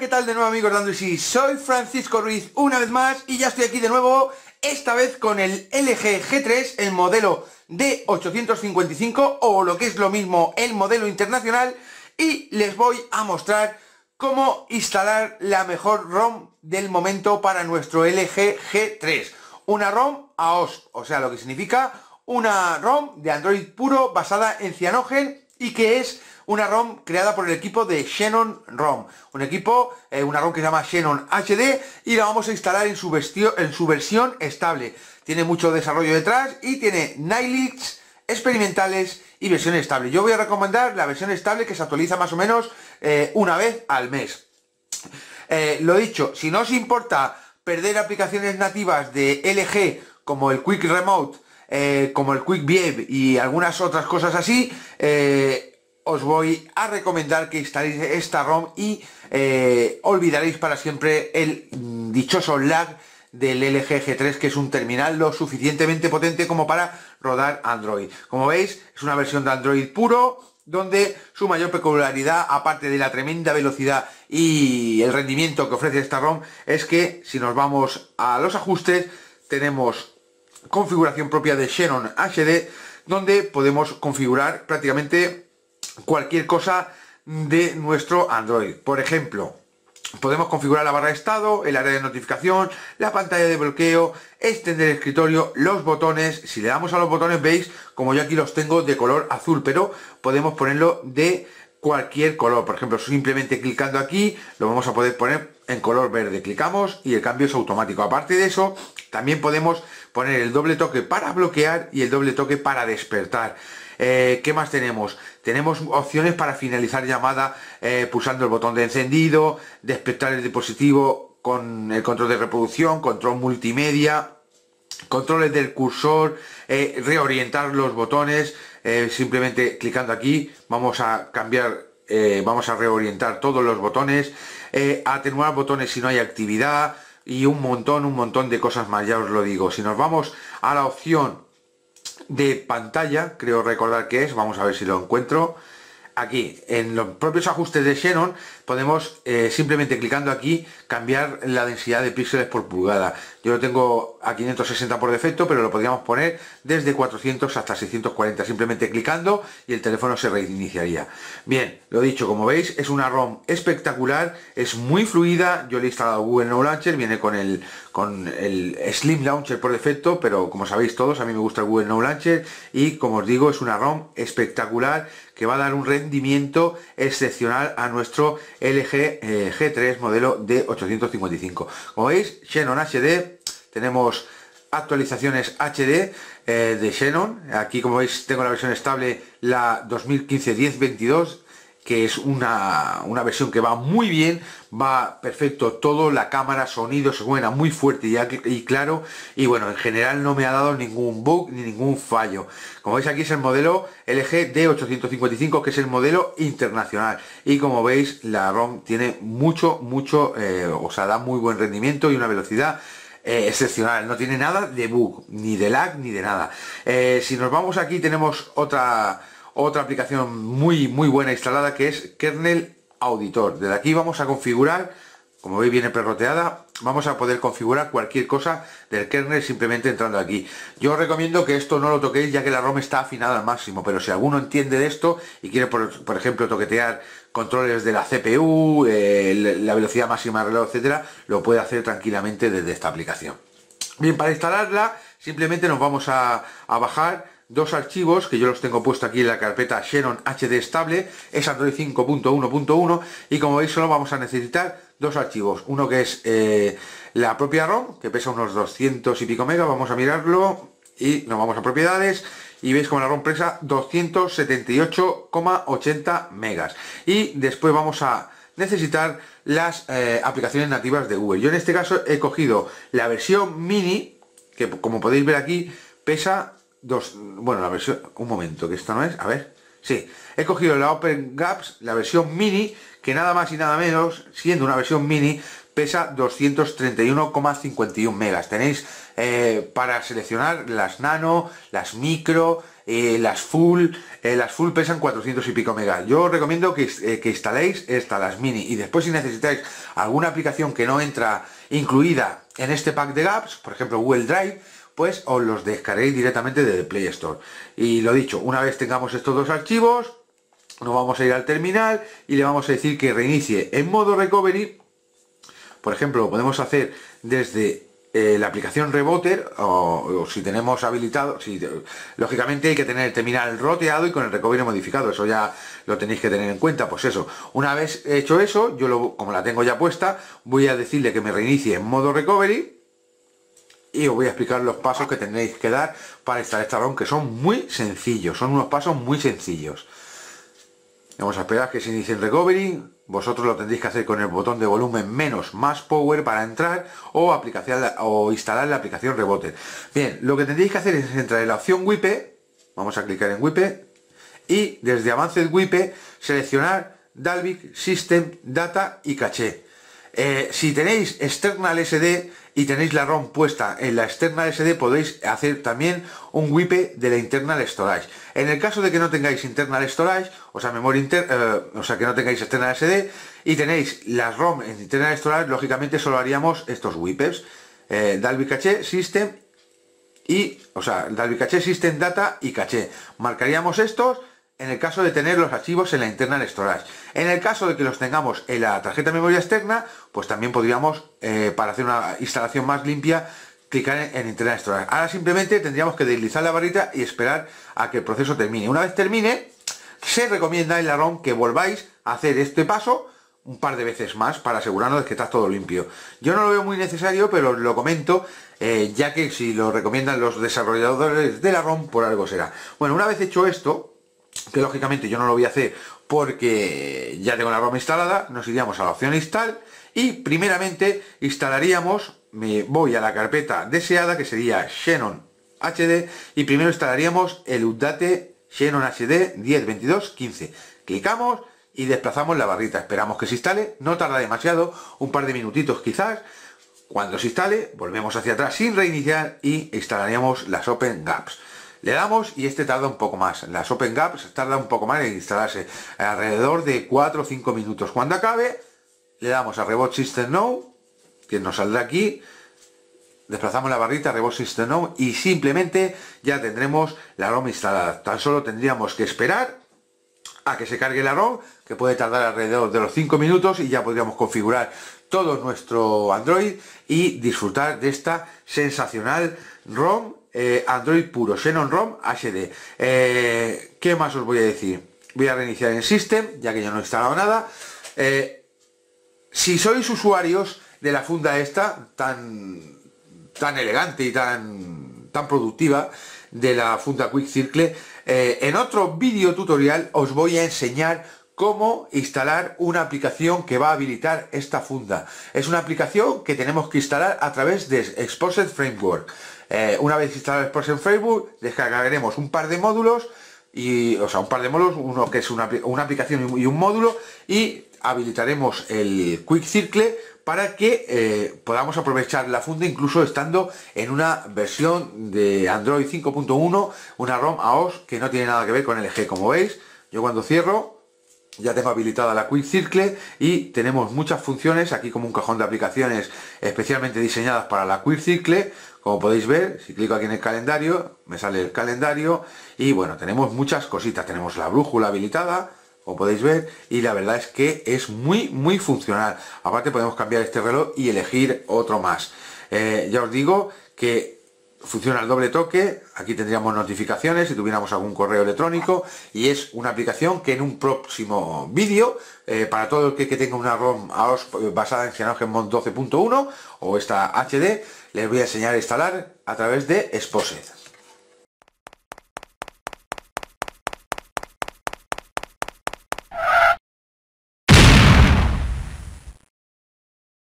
¿qué tal de nuevo amigos Dando sí, Soy Francisco Ruiz una vez más y ya estoy aquí de nuevo, esta vez con el LG G3, el modelo de 855 o lo que es lo mismo el modelo internacional y les voy a mostrar cómo instalar la mejor ROM del momento para nuestro LG G3. Una ROM AOS, o sea lo que significa una ROM de Android puro basada en Cyanogen y que es una ROM creada por el equipo de Shannon ROM, un equipo, eh, una ROM que se llama Shannon HD y la vamos a instalar en su, versión estable. Tiene mucho desarrollo detrás y tiene Nylix experimentales y versión estable. Yo voy a recomendar la versión estable que se actualiza más o menos eh, una vez al mes. Eh, lo dicho, si no os importa perder aplicaciones nativas de LG como el Quick Remote, como el Quick View y algunas otras cosas así, os voy a recomendar que instaléis esta ROM y eh, olvidaréis para siempre el dichoso lag del LG G3 que es un terminal lo suficientemente potente como para rodar Android. Como veis es una versión de Android puro donde su mayor peculiaridad, aparte de la tremenda velocidad y el rendimiento que ofrece esta ROM, es que si nos vamos a los ajustes, tenemos configuración propia de Xenon HD, donde podemos configurar prácticamente cualquier cosa de nuestro Android. Por ejemplo, podemos configurar la barra de estado, el área de notificación, la pantalla de bloqueo, extender el escritorio, los botones. Si le damos a los botones, veis como yo aquí los tengo de color azul, pero podemos ponerlo de cualquier color. Por ejemplo, simplemente clicando aquí lo vamos a poder poner en color verde. Clicamos y el cambio es automático. Aparte de eso, también podemos poner el doble toque para bloquear y el doble toque para despertar. Eh, ¿Qué más tenemos? Tenemos opciones para finalizar llamada eh, pulsando el botón de encendido, despertar el dispositivo con el control de reproducción, control multimedia, controles del cursor, eh, reorientar los botones, simplemente clicando aquí vamos a cambiar vamos a reorientar todos los botones, atenuar botones si no hay actividad y un montón, un montón de cosas más, ya os lo digo. Si nos vamos a la opción de pantalla, creo recordar que es, vamos a ver si lo encuentro. Aquí, en los propios ajustes de Xenon, podemos eh, simplemente clicando aquí cambiar la densidad de píxeles por pulgada. Yo lo tengo a 560 por defecto, pero lo podríamos poner desde 400 hasta 640, simplemente clicando y el teléfono se reiniciaría. Bien, lo dicho, como veis, es una ROM espectacular, es muy fluida, yo le he instalado Google No Launcher, viene con el, con el Slim Launcher por defecto, pero como sabéis todos, a mí me gusta el Google No Launcher y como os digo, es una ROM espectacular que va a dar un rendimiento excepcional a nuestro LG eh, G3 modelo de 855. Como veis, Xenon HD, tenemos actualizaciones HD eh, de Xenon, aquí como veis tengo la versión estable la 2015-1022, que es una, versión que va muy bien, va perfecto todo, la cámara, sonido, se suena muy fuerte y, claro, y bueno, en general no me ha dado ningún bug ni ningún fallo. Como veis aquí es el modelo LG D855, que es el modelo internacional, y como veis la ROM tiene mucho, mucho, eh, o sea, da muy buen rendimiento y una velocidad eh, excepcional, no tiene nada de bug, ni de lag, ni de nada. Eh, si nos vamos aquí tenemos otra otra aplicación muy muy buena instalada que es kernel auditor desde aquí vamos a configurar como veis viene perroteada vamos a poder configurar cualquier cosa del kernel simplemente entrando aquí yo os recomiendo que esto no lo toquéis ya que la ROM está afinada al máximo pero si alguno entiende de esto y quiere por, ejemplo toquetear controles de la CPU eh, la velocidad máxima de reloj etcétera lo puede hacer tranquilamente desde esta aplicación bien para instalarla simplemente nos vamos a, a bajar dos archivos que yo los tengo puesto aquí en la carpeta Xenon HD estable, es Android 5.1.1 y como veis solo vamos a necesitar dos archivos, uno que es eh, la propia ROM, que pesa unos 200 y pico megas, vamos a mirarlo y nos vamos a propiedades y veis como la ROM pesa 278,80 megas y después vamos a necesitar las eh, aplicaciones nativas de Google. Yo en este caso he cogido la versión mini, que como podéis ver aquí, pesa Dos, bueno, la versión... Un momento, que esta no es... A ver. Sí, he cogido la Open Gaps, la versión mini, que nada más y nada menos, siendo una versión mini, pesa 231,51 megas. Tenéis eh, para seleccionar las nano, las micro, eh, las full. Eh, las full pesan 400 y pico megas. Yo recomiendo que, que instaléis esta, las mini. Y después si necesitáis alguna aplicación que no entra incluida en este pack de gaps, por ejemplo Google Drive, pues os los descarguéis directamente desde Play Store. Y lo dicho, una vez tengamos estos dos archivos, nos vamos a ir al terminal y le vamos a decir que reinicie en modo recovery. Por ejemplo, lo podemos hacer desde eh, la aplicación Reboter o, si tenemos habilitado, si, lógicamente hay que tener el terminal roteado y con el recovery modificado, eso ya lo tenéis que tener en cuenta, pues eso, una vez hecho eso, yo lo, como la tengo ya puesta, voy a decirle que me reinicie en modo recovery y os voy a explicar los pasos que tendréis que dar para instalar el este tablón que son muy sencillos, son unos pasos muy sencillos. Vamos a esperar que se inicie el recovery, vosotros lo tendréis que hacer con el botón de volumen menos más power para entrar o, aplicación, o instalar la aplicación rebote. Bien, lo que tendréis que hacer es entrar en la opción WIPE, vamos a clicar en WIPE y desde Advanced WIPE seleccionar Dalvik System, Data y Caché eh, si tenéis external SD y tenéis la ROM puesta en la external SD podéis hacer también un WIPE de la internal storage. En el caso de que no tengáis internal storage, o sea, memoria eh, o sea, que no tengáis external SD y tenéis las ROM en internal storage, lógicamente solo haríamos estos WIPEs. Eh, Caché System y, o sea, Dalby Caché System Data y Caché. Marcaríamos estos en el caso de tener los archivos en la internal storage. En el caso de que los tengamos en la tarjeta de memoria externa, pues también podríamos, eh, para hacer una instalación más limpia, clicar en, en internal storage. Ahora simplemente tendríamos que deslizar la barrita y esperar a que el proceso termine. Una vez termine, se recomienda en la ROM que volváis a hacer este paso un par de veces más para asegurarnos de que está todo limpio. Yo no lo veo muy necesario, pero lo comento, eh, ya que si lo recomiendan los desarrolladores de la ROM, por algo será. Bueno, una vez hecho esto, que lógicamente yo no lo voy a hacer porque ya tengo la ROM instalada, nos iríamos a la opción install y primeramente instalaríamos, me voy a la carpeta deseada que sería Xenon HD y primero instalaríamos el update Xenon HD 10.22.15. Clicamos y desplazamos la barrita, esperamos que se instale, no tarda demasiado, un par de minutitos quizás. Cuando se instale, volvemos hacia atrás sin reiniciar y instalaríamos las Open Gaps. Le damos y este tarda un poco más. Las Open Gaps tarda un poco más en instalarse, alrededor de 4 o 5 minutos. Cuando acabe, le damos a Reboot System Now, que nos saldrá aquí, desplazamos la barrita Reboot System Now y simplemente ya tendremos la ROM instalada. Tan solo tendríamos que esperar a que se cargue la ROM, que puede tardar alrededor de los 5 minutos y ya podríamos configurar todo nuestro Android y disfrutar de esta sensacional ROM eh, Android puro, Xenon ROM HD. Eh, ¿Qué más os voy a decir? Voy a reiniciar el System, ya que yo no he instalado nada. Eh, si sois usuarios de la funda esta, tan, tan elegante y tan, tan productiva, de la funda Quick Circle, en otro vídeo tutorial os voy a enseñar cómo instalar una aplicación que va a habilitar esta funda. Es una aplicación que tenemos que instalar a través de Exposed Framework. Eh, una vez instalado Exposed Framework, descargaremos un par de módulos y, o sea, un par de módulos, uno que es una, aplicación y un módulo y habilitaremos el Quick Circle para que eh, podamos aprovechar la funda incluso estando en una versión de Android 5.1, una ROM AOS que no tiene nada que ver con LG como veis. Yo cuando cierro, ya tengo habilitada la Quick Circle y tenemos muchas funciones, aquí como un cajón de aplicaciones especialmente diseñadas para la Quick Circle, como podéis ver, si clico aquí en el calendario, me sale el calendario y bueno, tenemos muchas cositas, tenemos la brújula habilitada, como podéis ver, y la verdad es que es muy, muy funcional. Aparte podemos cambiar este reloj y elegir otro más. Eh, ya os digo que funciona el doble toque, aquí tendríamos notificaciones si tuviéramos algún correo electrónico y es una aplicación que en un próximo vídeo, eh, para todo el que, tenga una ROM basada en CyanogenMod 12.1 o esta HD, les voy a enseñar a instalar a través de Exposed.